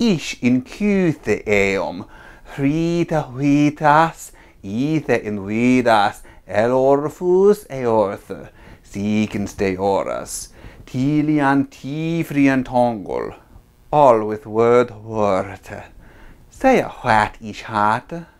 ish in cute eum frita huitas ite in vidas el orfus e orth stay oras tilian ti frian tongol all with word word say a hat ish hat